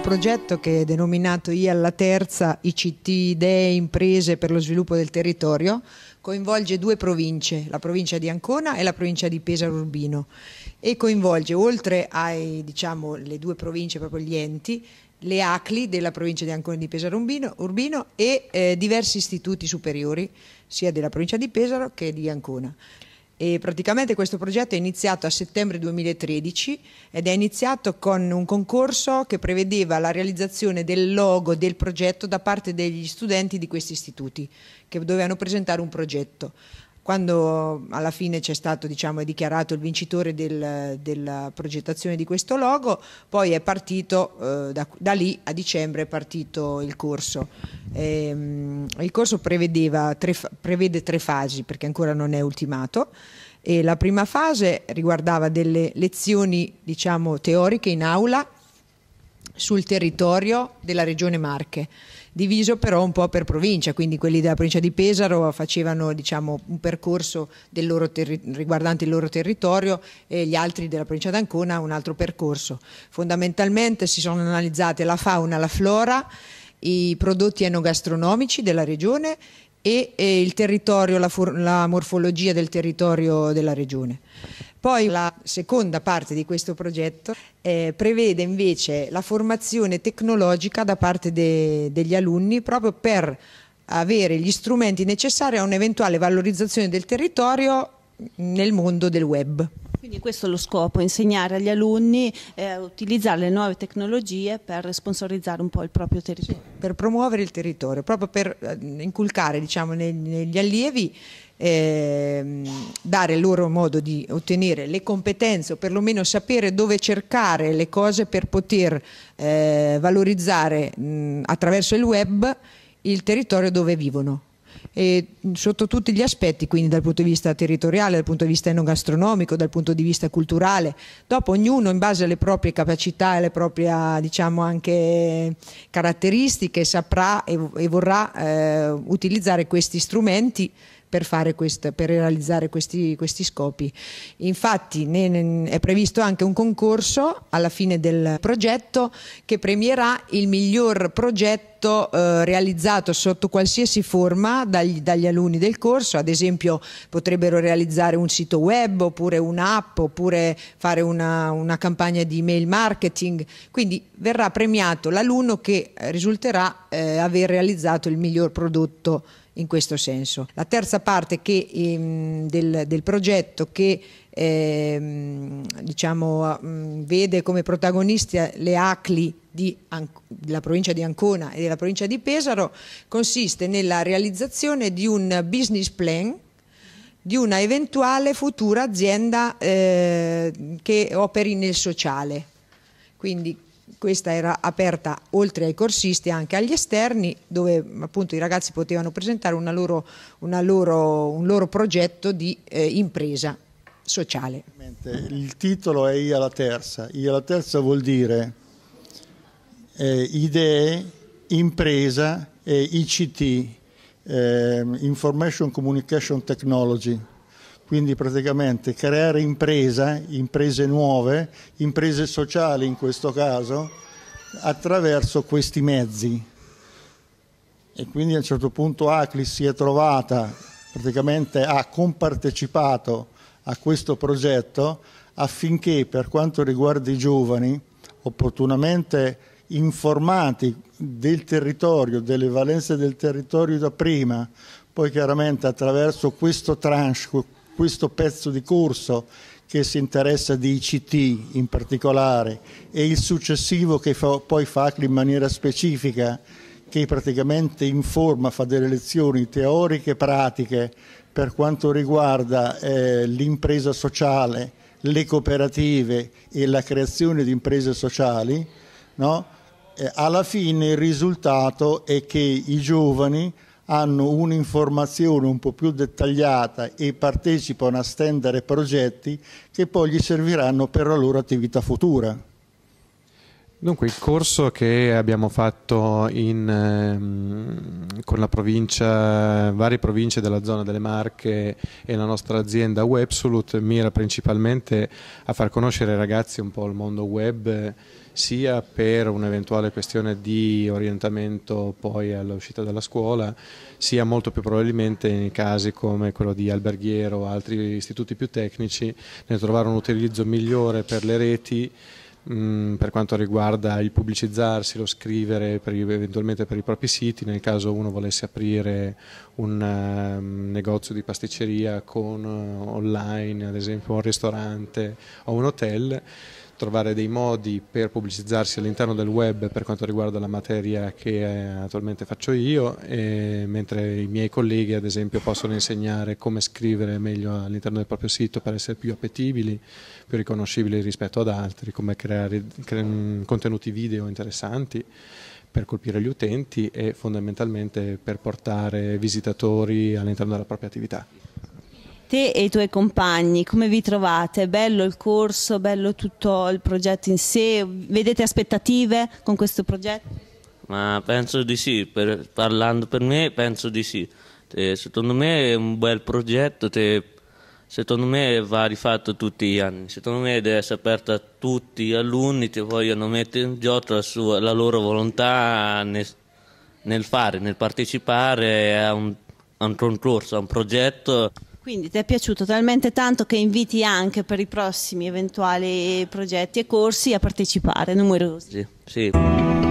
progetto che è denominato I alla terza ICT idee imprese per lo sviluppo del territorio coinvolge due province, la provincia di Ancona e la provincia di Pesaro Urbino e coinvolge oltre alle diciamo, due province, proprio gli enti, le ACLI della provincia di Ancona e di Pesaro Urbino, Urbino e eh, diversi istituti superiori sia della provincia di Pesaro che di Ancona. E praticamente questo progetto è iniziato a settembre 2013 ed è iniziato con un concorso che prevedeva la realizzazione del logo del progetto da parte degli studenti di questi istituti che dovevano presentare un progetto. Quando alla fine c'è stato, diciamo, è dichiarato il vincitore del, della progettazione di questo logo, poi è partito, eh, da, da, lì a dicembre è partito il corso. E, ehm, il corso tre, prevede tre fasi perché ancora non è ultimato. E la prima fase riguardava delle lezioni diciamo, teoriche in aula sul territorio della regione Marche diviso però un po' per provincia, quindi quelli della provincia di Pesaro facevano diciamo, un percorso terri- riguardante il loro territorio e gli altri della provincia d'Ancona un altro percorso. Fondamentalmente si sono analizzate la fauna, la flora, i prodotti enogastronomici della regione e, e il territorio, la, for- la morfologia del territorio della regione. Poi la seconda parte di questo progetto eh, prevede invece la formazione tecnologica da parte de degli alunni proprio per avere gli strumenti necessari a un'eventuale valorizzazione del territorio nel mondo del web. Quindi questo è lo scopo, insegnare agli alunni eh, a utilizzare le nuove tecnologie per sponsorizzare un po' il proprio territorio. per promuovere il territorio, proprio per eh, inculcare diciamo, neg negli allievi eh, dare loro modo di ottenere le competenze o perlomeno sapere dove cercare le cose per poter eh, valorizzare mh, attraverso il web il territorio dove vivono. E sotto tutti gli aspetti, quindi dal punto di vista territoriale, dal punto di vista enogastronomico, dal punto di vista culturale. Dopo ognuno in base alle proprie capacità e alle proprie diciamo, anche caratteristiche saprà e, e vorrà eh, utilizzare questi strumenti per, questa, per realizzare questi, questi scopi. Infatti ne, ne, è previsto anche un concorso alla fine del progetto che premierà il miglior progetto eh, realizzato sotto qualsiasi forma dagli, dagli, alunni del corso, ad esempio potrebbero realizzare un sito web oppure un'app oppure fare una, una campagna di email marketing, quindi verrà premiato l'alunno che eh, risulterà eh, aver realizzato il miglior prodotto in questo senso. La terza parte che, ehm, del, del, progetto che ehm, diciamo, vede come protagonisti le ACLI della provincia di Ancona e della provincia di Pesaro consiste nella realizzazione di un business plan di una eventuale futura azienda eh, che operi nel sociale. Quindi questa era aperta oltre ai corsisti anche agli esterni dove appunto i ragazzi potevano presentare una loro, una loro, un loro progetto di eh, impresa sociale. Il titolo è I alla terza, I alla terza vuol dire eh, idee, impresa e ICT, eh, Information Communication Technology quindi praticamente creare impresa, imprese nuove, imprese sociali in questo caso, attraverso questi mezzi. E quindi a un certo punto Aclis si è trovata, praticamente ha compartecipato a questo progetto affinché per quanto riguarda i giovani, opportunamente informati del territorio, delle valenze del territorio da prima, poi chiaramente attraverso questo tranche, questo pezzo di corso che si interessa di ICT in particolare e il successivo che fa, poi fa in maniera specifica, che praticamente informa, fa delle lezioni teoriche e pratiche per quanto riguarda eh, l'impresa sociale, le cooperative e la creazione di imprese sociali, no? eh, alla fine il risultato è che i giovani hanno un'informazione un po' più dettagliata e partecipano a stendere progetti che poi gli serviranno per la loro attività futura. Dunque, il corso che abbiamo fatto in, ehm, con provincia, varie province della zona delle Marche e la nostra azienda Websolute mira principalmente a far conoscere ai ragazzi un po' il mondo web, sia per un'eventuale questione di orientamento poi all'uscita dalla scuola, sia molto più probabilmente in casi come quello di alberghiero o altri istituti più tecnici, nel trovare un utilizzo migliore per le reti mh, per quanto riguarda il pubblicizzarsi, lo scrivere per, eventualmente per i propri siti, nel caso uno volesse aprire un um, negozio di pasticceria con, uh, online, ad esempio un ristorante o un hotel trovare dei modi per pubblicizzarsi all'interno del web per quanto riguarda la materia che eh, attualmente faccio io, mentre i miei colleghi ad esempio possono insegnare come scrivere meglio all'interno del proprio sito per essere più appetibili, più riconoscibili rispetto ad altri, come creare contenuti video interessanti per colpire gli utenti e fondamentalmente per portare visitatori all'interno della propria attività te e i tuoi compagni, come vi trovate? Bello il corso, bello tutto il progetto in sé? Vedete aspettative con questo progetto? Ma penso di sì, per, parlando per me penso di sì. Te, eh, secondo me è un bel progetto, te, secondo me va rifatto tutti gli anni, secondo me deve essere aperto a tutti gli alunni che vogliono mettere in gioco la, sua, la loro volontà nel, nel, fare, nel partecipare a un, a un concorso, a un progetto. Quindi ti è piaciuto talmente tanto che inviti anche per i prossimi eventuali progetti e corsi a partecipare numerosi. sì. sì.